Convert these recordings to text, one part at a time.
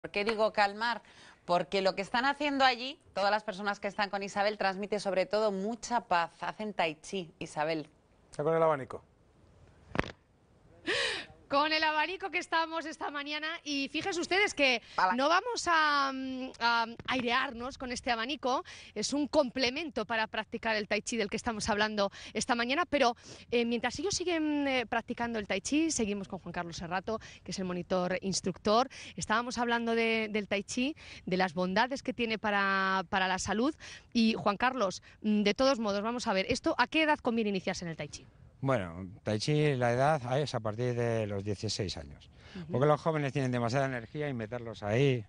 ¿Por qué digo calmar? Porque lo que están haciendo allí, todas las personas que están con Isabel, transmite sobre todo mucha paz. Hacen tai chi, Isabel. Está con el abanico. Con el abanico que estamos esta mañana y fíjense ustedes que no vamos mm, a, airearnos con este abanico, es un complemento para practicar el tai chi del que estamos hablando esta mañana, pero eh, mientras ellos siguen eh, practicando el tai chi, seguimos con Juan Carlos Serrato, que es el monitor instructor, estábamos hablando del tai chi, de las bondades que tiene para, para la salud y Juan Carlos, mm, de todos modos, vamos a ver, esto ¿a qué edad conviene iniciarse en el tai chi? Bueno, Tai Chi, la edad ah, es a partir de los 16 años. Porque los jóvenes tienen demasiada energía y meterlos ahí.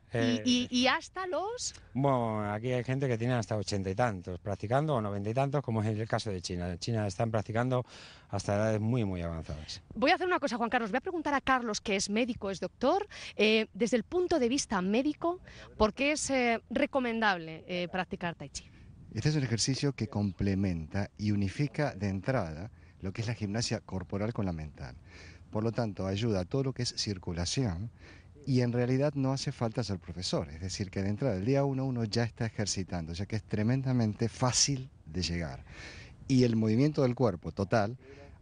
y, eh, eh, hasta los? Bueno, aquí hay gente que tiene hasta ochenta y tantos practicando o noventa y tantos, como es el caso de China. En China están practicando hasta edades muy, muy avanzadas. Voy a hacer una cosa, Juan Carlos. Voy a preguntar a Carlos, que es médico, es doctor, eh, desde el punto de vista médico, ¿por qué es recomendable practicar Tai Chi? Este es un ejercicio que complementa y unifica de entrada lo que es la gimnasia corporal con la mental. Por lo tanto, ayuda a todo lo que es circulación y en realidad no hace falta ser profesor, es decir, que de entrada del día uno uno ya está ejercitando, ya que es tremendamente fácil de llegar. Y el movimiento del cuerpo total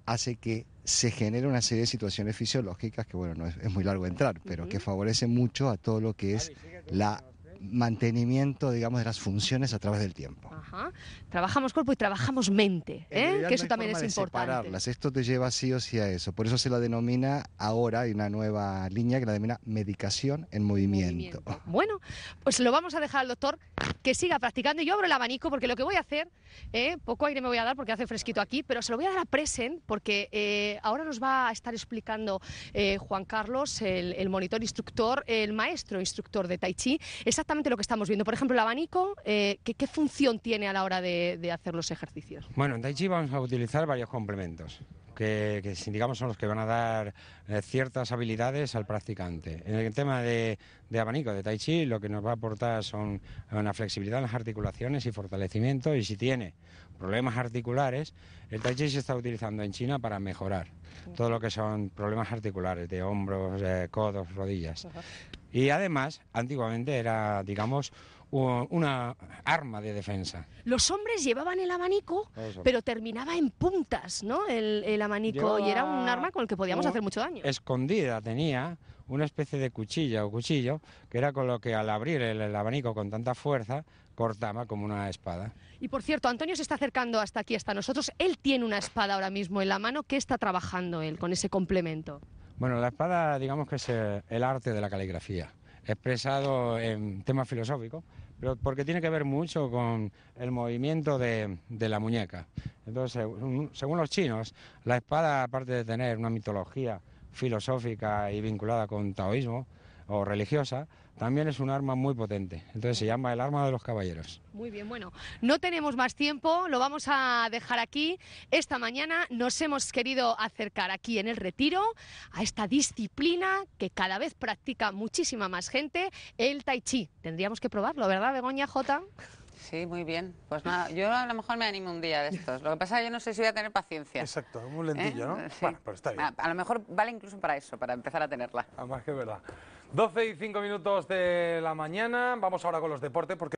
hace que se genere una serie de situaciones fisiológicas que, bueno, no es, es muy largo entrar, pero que favorece mucho a todo lo que es la mantenimiento, digamos, de las funciones a través del tiempo. Ajá. Trabajamos cuerpo y trabajamos mente, ¿eh? que eso también es importante. Separarlas. Esto te lleva sí o sí a eso. Por eso se la denomina ahora, hay una nueva línea que la denomina medicación en movimiento. Bueno, pues lo vamos a dejar al doctor que siga practicando. Yo abro el abanico porque lo que voy a hacer, ¿eh? poco aire me voy a dar porque hace fresquito aquí, pero se lo voy a dar a present porque eh, ahora nos va a estar explicando eh, Juan Carlos, el, monitor instructor, el maestro instructor de Tai Chi, exactamente lo que estamos viendo. Por ejemplo, el abanico, eh, ¿qué, función tiene a la hora de, hacer los ejercicios? Bueno, en Tai Chi vamos a utilizar varios complementos. Que, que, digamos son los que van a dar eh, ciertas habilidades al practicante. En el tema de, abanico de tai chi lo que nos va a aportar son eh, una flexibilidad en las articulaciones y fortalecimiento y si tiene problemas articulares, el tai chi se está utilizando en China para mejorar todo lo que son problemas articulares de hombros, codos, rodillas. Y además, antiguamente era, digamos, una arma de defensa. Los hombres llevaban el abanico, pero terminaba en puntas, ¿no? El, abanico y era un arma con el que podíamos hacer mucho daño. Escondida tenía una especie de cuchilla o cuchillo que era con lo que al abrir el, el abanico con tanta fuerza cortaba como una espada. Y por cierto, Antonio se está acercando hasta aquí, hasta nosotros. Él tiene una espada ahora mismo en la mano. ¿Qué está trabajando él con ese complemento? Bueno, la espada, digamos que es eh, el arte de la caligrafía, expresado en temas filosóficos, pero porque tiene que ver mucho con el movimiento de, de la muñeca. Entonces, según los chinos, la espada, aparte de tener una mitología filosófica y vinculada con taoísmo, o religiosa, también es un arma muy potente. Entonces se llama el arma de los caballeros. Muy bien, bueno, no tenemos más tiempo, lo vamos a dejar aquí. Esta mañana nos hemos querido acercar aquí en el retiro a esta disciplina que cada vez practica muchísima más gente, el tai chi. Tendríamos que probarlo, ¿verdad, Begoña J? Sí, muy bien. Pues nada, yo a lo mejor me animo un día de estos. Lo que pasa es que yo no sé si voy a tener paciencia. Exacto, muy lentillo, ¿Eh? ¿no? Bueno, pero pues está bien. A, lo mejor vale incluso para eso, para empezar a tenerla. Además que verdad. 12 y 5 minutos de la mañana, vamos ahora con los deportes porque...